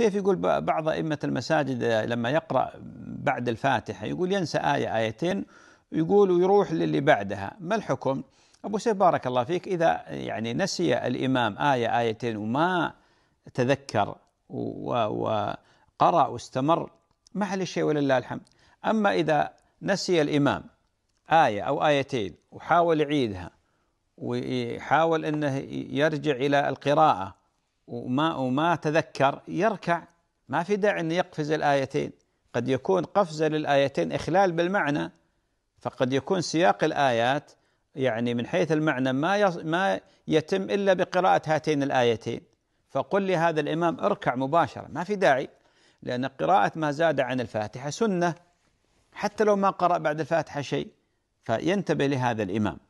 سيف يقول بعض أئمة المساجد لما يقرأ بعد الفاتحة يقول ينسى آية آيتين يقول ويروح للي بعدها ما الحكم؟ أبو سيف بارك الله فيك إذا يعني نسي الإمام آية آيتين وما تذكر وقرأ واستمر ما حل الشيء ولله الحمد أما إذا نسي الإمام آية أو آيتين وحاول يعيدها ويحاول أنه يرجع إلى القراءة وما وما تذكر يركع ما في داعي انه يقفز الايتين قد يكون قفزه للايتين اخلال بالمعنى فقد يكون سياق الايات يعني من حيث المعنى ما ما يتم الا بقراءه هاتين الايتين فقل لهذا الامام اركع مباشره ما في داعي لان قراءه ما زاد عن الفاتحه سنه حتى لو ما قرأ بعد الفاتحة شيء فينتبه لهذا الإمام